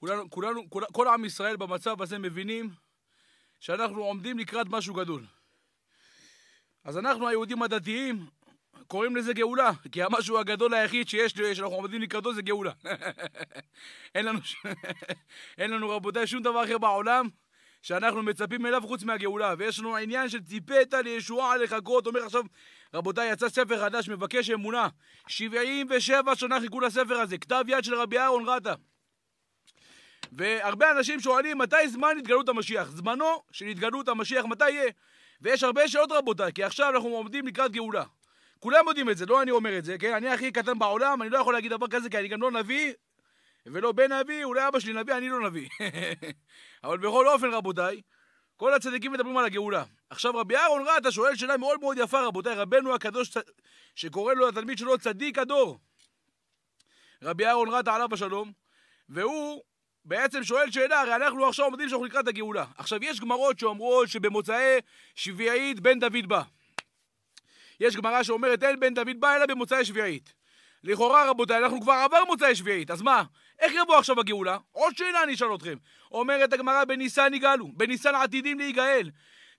כולנו, כולנו, כל, כל עם ישראל במצב הזה מבינים שאנחנו עומדים לקראת משהו גדול. אז אנחנו היהודים הדתיים קוראים לזה גאולה, כי המשהו הגדול היחיד שיש, שאנחנו עומדים לקראתו זה גאולה. אין לנו, אין לנו רבותיי שום דבר אחר בעולם שאנחנו מצפים אליו חוץ מהגאולה, ויש לנו עניין של ציפית לישועה לחכות, אומר עכשיו, רבותיי, יצא ספר חדש, מבקש אמונה. 77 שנה חיכו לספר הזה, כתב יד של רבי אהרון רטה. והרבה אנשים שואלים, מתי זמן התגלות המשיח? זמנו של התגלות המשיח, מתי יהיה? ויש הרבה שאלות רבותיי, כי עכשיו אנחנו עומדים לקראת גאולה. כולם יודעים את זה, לא אני אומר את זה, כן? אני הכי קטן בעולם, אני לא יכול להגיד דבר כזה, כי אני גם לא נביא ולא בן נביא, אולי אבא שלי נביא, אני לא נביא. אבל בכל אופן, רבותיי, כל הצדיקים מדברים על הגאולה. עכשיו, רבי אהרון אתה שואל שאלה מאוד מאוד יפה, רבותיי, רבנו הקדוש, שקורא לו לתלמיד שלו צדיק הדור. רבי אהרון רהט עליו השלום, והוא בעצם שואל שאלה, הרי אנחנו עכשיו עומדים שאנחנו לקראת הגאולה. עכשיו, יש גמרות שאומרות שבמוצאי שביעית בן דוד בא. יש גמרא שאומרת אין בן דוד בא אלא במוצאי שביעית. לכאורה, רבותיי, אנחנו כבר עבר מוצאי שביעית, אז מה? איך יבוא עכשיו הגאולה? עוד שאלה אני אשאל אתכם. אומרת הגמרא, בניסן יגאלו, בניסן עתידים להיגאל.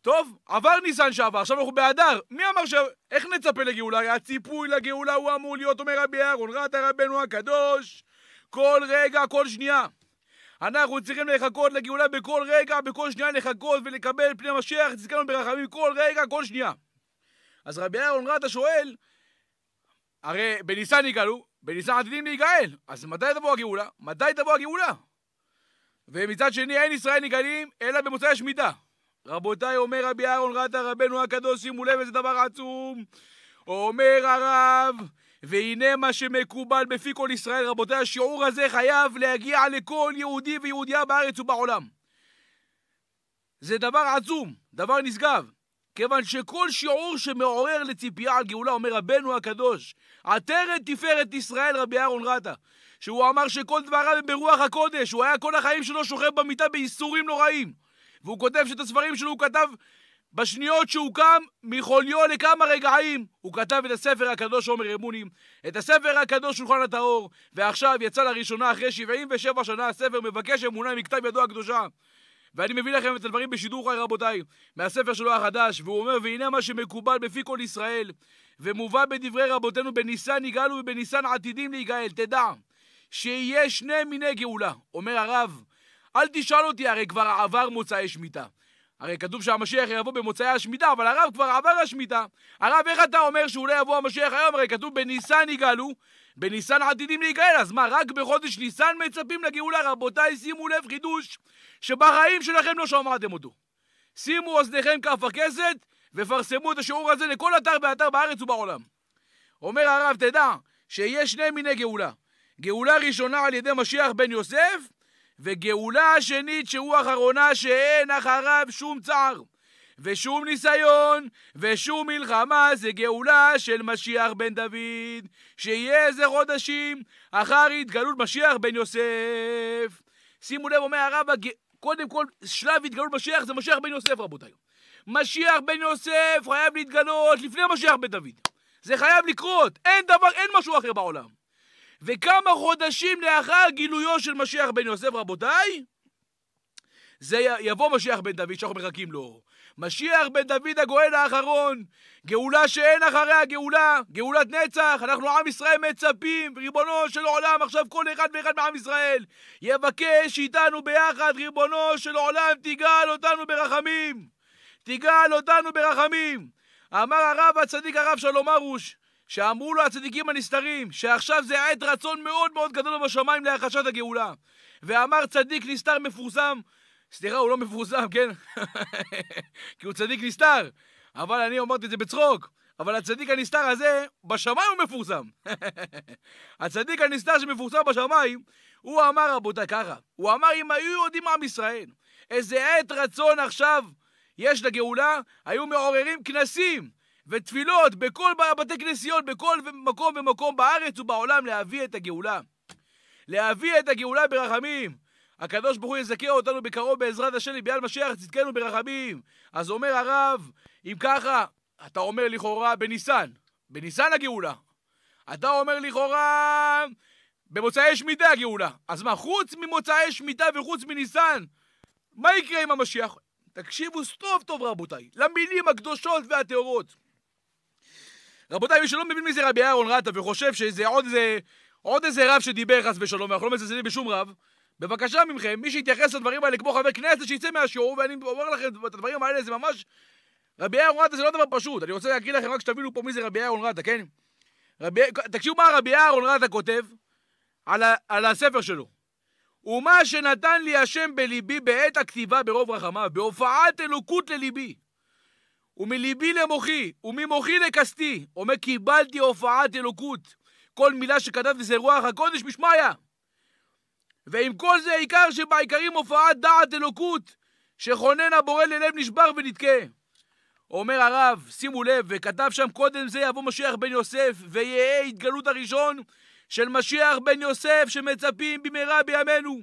טוב, עבר ניסן שעבר, עכשיו אנחנו באדר. מי אמר ש... איך נצפה לגאולה? הרי הציפוי לגאולה הוא אמור להיות, אומר רבי אהרון, ראת רבנו הקדוש, כל רגע, כל שנייה. אנחנו צריכים לחכות לגאולה בכל רגע, בכל שנייה לחכות ולקבל פני המשיח, תזכרנו ברחמים כל רגע, כל שנייה. אז רבי אהרון רטה שואל, הרי בניסן יגאלו, בניסן עתידים להיגאל, אז מתי תבוא הגאולה? מתי תבוא הגאולה? ומצד שני, אין ישראל נגאלים, אלא במוצאי השמיטה. רבותיי, אומר רבי אהרון רטה, רבנו הקדוש, שימו לב איזה דבר עצום. אומר הרב, והנה מה שמקובל בפי כל ישראל, רבותיי, השיעור הזה חייב להגיע לכל יהודי ויהודייה בארץ ובעולם. זה דבר עצום, דבר נשגב, כיוון שכל שיעור שמעורר לציפייה על גאולה, אומר רבנו הקדוש, עטרת תפארת ישראל, רבי אהרון רטה, שהוא אמר שכל דבריו הם ברוח הקודש, הוא היה כל החיים שלו שוכב במיטה בייסורים נוראים. והוא כותב שאת הספרים שלו הוא כתב בשניות שהוא קם מחוליו לכמה רגעים, הוא כתב את הספר הקדוש עומר אמונים, את הספר הקדוש שולחן הטהור, ועכשיו יצא לראשונה אחרי 77 שנה הספר מבקש אמונה מכתב ידו הקדושה. ואני מביא לכם את הדברים בשידור חי רבותיי, מהספר שלו החדש, והוא אומר, והנה מה שמקובל בפי כל ישראל, ומובא בדברי רבותינו בניסן יגאלו ובניסן עתידים להיגאל, תדע, שיהיה שני מיני גאולה, אומר הרב, אל תשאל אותי, הרי כבר עבר מוצאי שמיטה. הרי כתוב שהמשיח יבוא במוצאי השמיטה, אבל הרב כבר עבר השמיטה. הרב, איך אתה אומר שהוא לא יבוא המשיח היום? הרי כתוב בניסן יגאלו, בניסן עתידים להיגאל, אז מה, רק בחודש ניסן מצפים לגאולה? רבותיי, שימו לב, חידוש שבחיים שלכם לא שמעתם אותו. שימו אוזניכם כף הכסת ופרסמו את השיעור הזה לכל אתר ואתר בארץ ובעולם. אומר הרב, תדע שיש שני מיני גאולה. גאולה ראשונה על ידי משיח בן יוסף, וגאולה השנית שהוא אחרונה שאין אחריו שום צער. ושום ניסיון, ושום מלחמה, זה גאולה של משיח בן דוד, שיהיה איזה חודשים אחר התגלות משיח בן יוסף. שימו לב, אומר הרב, קודם כל, שלב התגלות משיח זה משיח בן יוסף, רבותיי. משיח בן יוסף חייב להתגלות לפני משיח בן דוד. זה חייב לקרות, אין דבר, אין משהו אחר בעולם. וכמה חודשים לאחר גילויו של משיח בן יוסף, רבותיי, זה יבוא משיח בן דוד שאנחנו מחכים לו. משיח בן דוד הגואל האחרון, גאולה שאין אחריה גאולה, גאולת נצח, אנחנו עם ישראל מצפים, ריבונו של עולם, עכשיו כל אחד ואחד מעם ישראל יבקש איתנו ביחד, ריבונו של עולם, תגאל אותנו ברחמים, תגאל אותנו ברחמים. אמר הרב הצדיק הרב שלום ארוש, שאמרו לו הצדיקים הנסתרים, שעכשיו זה עת רצון מאוד מאוד גדול בשמיים להחשת הגאולה. ואמר צדיק נסתר מפורסם, סליחה, הוא לא מפורסם, כן? כי הוא צדיק נסתר, אבל אני אמרתי את זה בצחוק. אבל הצדיק הנסתר הזה, בשמיים הוא מפורסם. הצדיק הנסתר שמפורסם בשמיים, הוא אמר, רבותיי, ככה, הוא אמר, אם היו יודעים עם ישראל, איזה עת רצון עכשיו יש לגאולה, היו מעוררים כנסים. ותפילות בכל בתי כנסיות, בכל מקום ומקום בארץ ובעולם להביא את הגאולה. להביא את הגאולה ברחמים. הקדוש ברוך הוא יזכה אותנו בקרוב בעזרת השם לביאל משיח צדקנו ברחמים. אז אומר הרב, אם ככה, אתה אומר לכאורה בניסן, בניסן הגאולה. אתה אומר לכאורה במוצאי שמיטה הגאולה. אז מה, חוץ ממוצאי שמיטה וחוץ מניסן, מה יקרה עם המשיח? תקשיבו סטוב טוב רבותיי, למילים הקדושות והטהורות. רבותיי, מי שלא מבין מי זה רבי אהרון רטה וחושב שזה עוד איזה, עוד איזה רב שדיבר חס ושלום, ואנחנו לא מזלזלים בשום רב, בבקשה מכם, מי שיתייחס לדברים האלה כמו חבר כנסת, שיצא מהשיעור, ואני אומר לכם את הדברים האלה, זה ממש... רבי אהרון רטה זה לא דבר פשוט, אני רוצה להגיד לכם רק שתבינו פה מי זה רבי אהרון רטה, כן? רבי... תקשיבו מה רבי אהרון רטה כותב על, ה... על הספר שלו. ומה שנתן לי השם בליבי בעת הכתיבה ברוב רחמיו, בהופעת אלוקות לליבי. ומליבי למוחי, וממוחי לכסתי, אומר קיבלתי הופעת אלוקות. כל מילה שכתבתי זה רוח הקודש משמיא. ועם כל זה העיקר שבעיקרים הופעת דעת אלוקות, שכונן הבורא ללב נשבר ונתקה. אומר הרב, שימו לב, וכתב שם קודם זה יבוא משיח בן יוסף, ויהא התגלות הראשון של משיח בן יוסף שמצפים במהרה בימינו.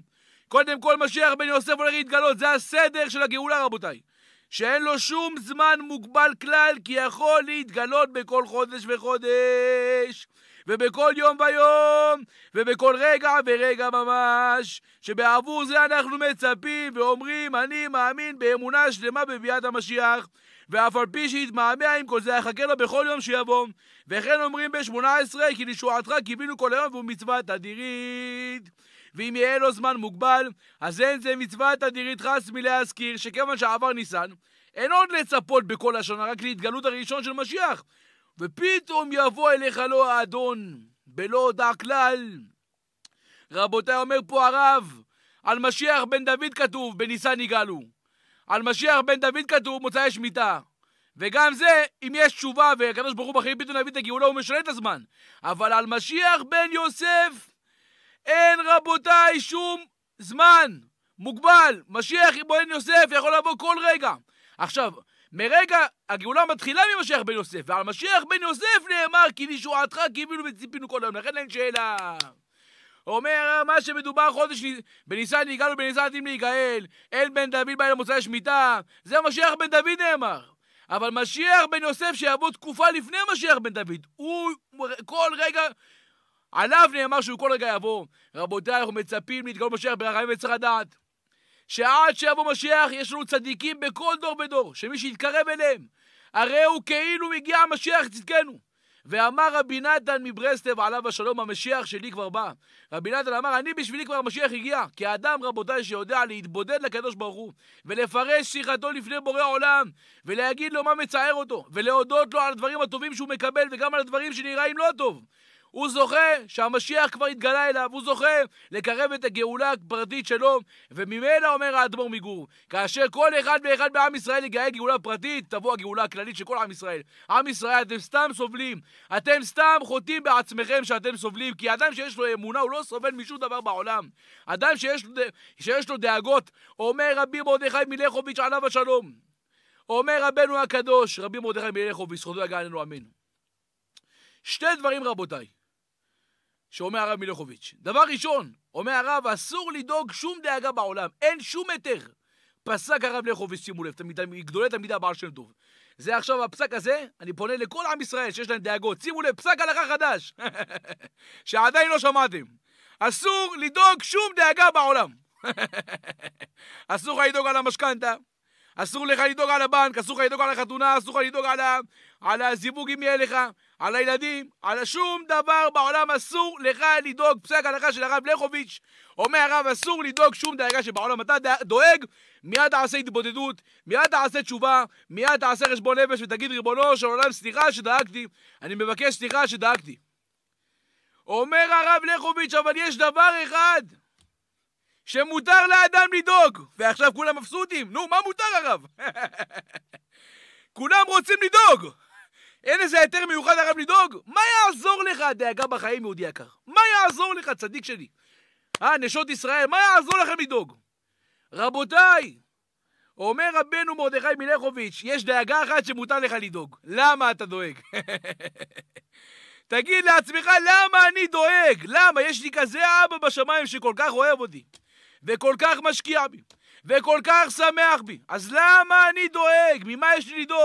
קודם כל משיח בן יוסף הולך להתגלות, זה הסדר של הגאולה רבותיי. שאין לו שום זמן מוגבל כלל, כי יכול להתגלות בכל חודש וחודש, ובכל יום ויום, ובכל רגע ורגע ממש, שבעבור זה אנחנו מצפים ואומרים, אני מאמין באמונה שלמה בביאת המשיח. ואף על פי שיתמהמה עם כל זה, יחכה לו בכל יום שיבוא. וכן אומרים בשמונה עשרה, כי לשועתך קיווינו כל היום, והוא מצוות אדירית. ואם יהיה לו זמן מוגבל, אז אין זה מצוות אדירית חס מלהזכיר, שכיוון שעבר ניסן, אין עוד לצפות בכל השנה, רק להתגלות הראשון של משיח. ופתאום יבוא אליך לו האדון, בלא הודע כלל. רבותיי, אומר פה הרב, על משיח בן דוד כתוב, בניסן יגאלו. על משיח בן דוד כתוב מוצאי שמיטה. וגם זה, אם יש תשובה והקדוש ברוך הוא בחיים פתאום נביא את הגאולה, הוא משנה את הזמן. אבל על משיח בן יוסף אין רבותיי שום זמן מוגבל. משיח בן יוסף יכול לבוא כל רגע. עכשיו, מרגע הגאולה מתחילה ממשיח בן יוסף, ועל משיח בן יוסף נאמר כי נשועתך קיווינו וציפינו כל היום, לכן אין שאלה. אומר מה שמדובר חודש בניסן נגאל ובניסן עתידים להיגאל, אין בן דוד בא אל למוצאי שמיטה, זה משיח בן דוד נאמר. אבל משיח בן יוסף שיבוא תקופה לפני משיח בן דוד, הוא כל רגע, עליו נאמר שהוא כל רגע יבוא. רבותיי, אנחנו מצפים להתגאות משיח ברחמים וצריך לדעת. שעד שיבוא משיח יש לנו צדיקים בכל דור ודור, שמי שיתקרב אליהם, הרי הוא כאילו מגיע המשיח צדקנו. ואמר רבי נתן מברסלב עליו השלום, המשיח שלי כבר בא. רבי נתן אמר, אני בשבילי כבר המשיח הגיע, כי האדם, רבותיי, שיודע להתבודד לקדוש ברוך הוא, ולפרש שיחתו לפני בורא עולם, ולהגיד לו מה מצער אותו, ולהודות לו על הדברים הטובים שהוא מקבל, וגם על הדברים שנראים לא טוב. הוא זוכה שהמשיח כבר התגלה אליו, הוא זוכה לקרב את הגאולה הפרטית שלו, וממילא אומר האדמו"ר מגור, כאשר כל אחד ואחד בעם ישראל יגאה גאולה פרטית, תבוא הגאולה הכללית של כל עם ישראל. עם ישראל, אתם סתם סובלים, אתם סתם חוטאים בעצמכם שאתם סובלים, כי אדם שיש לו אמונה הוא לא סובל משום דבר בעולם. אדם שיש, לו, שיש לו דאגות, אומר רבי מרדכי מלכוביץ' עליו השלום. אומר רבנו הקדוש, רבי מרדכי מלכוביץ', זכותו יגע עלינו אמן. שתי דברים רבותיי. שאומר הרב מילכוביץ'. דבר ראשון, אומר הרב, אסור לדאוג שום דאגה בעולם, אין שום היתר. פסק הרב לכוביץ, שימו לב, תמיד, גדולי תלמידי הבעל שם טוב. זה עכשיו הפסק הזה, אני פונה לכל עם ישראל שיש להם דאגות. שימו לב, פסק הלכה חדש, שעדיין לא שמעתם. אסור לדאוג שום דאגה בעולם. אסור לך לדאוג על המשכנתה, אסור לך לדאוג על הבנק, אסור לך לדאוג על החתונה, אסור לך לדאוג על, ה... על הזיווג אם יהיה לך, על הילדים, על שום דבר בעולם אסור לך לדאוג. פסק הלכה של הרב לחוביץ', אומר הרב אסור לדאוג שום דאגה שבעולם. אתה דואג, מיד תעשה התבודדות, מיד תעשה תשובה, מיד תעשה חשבון נפש ותגיד ריבונו של עולם סליחה שדאגתי, אני מבקש סליחה שדאגתי. אומר הרב לחוביץ', אבל יש דבר אחד שמותר לאדם לדאוג ועכשיו כולם מבסוטים, נו מה מותר הרב? כולם רוצים לדאוג אין איזה היתר מיוחד הרב לדאוג? מה יעזור לך הדאגה בחיים, יהודי יקר? מה יעזור לך, צדיק שלי? אה, נשות ישראל, מה יעזור לכם לדאוג? רבותיי, אומר רבנו מרדכי מילכוביץ', יש דאגה אחת שמותר לך לדאוג. למה אתה דואג? תגיד לעצמך, למה אני דואג? למה? יש לי כזה אבא בשמיים שכל כך אוהב אותי, וכל כך משקיע בי, וכל כך שמח בי. אז למה אני דואג? ממה יש לי לדאוג?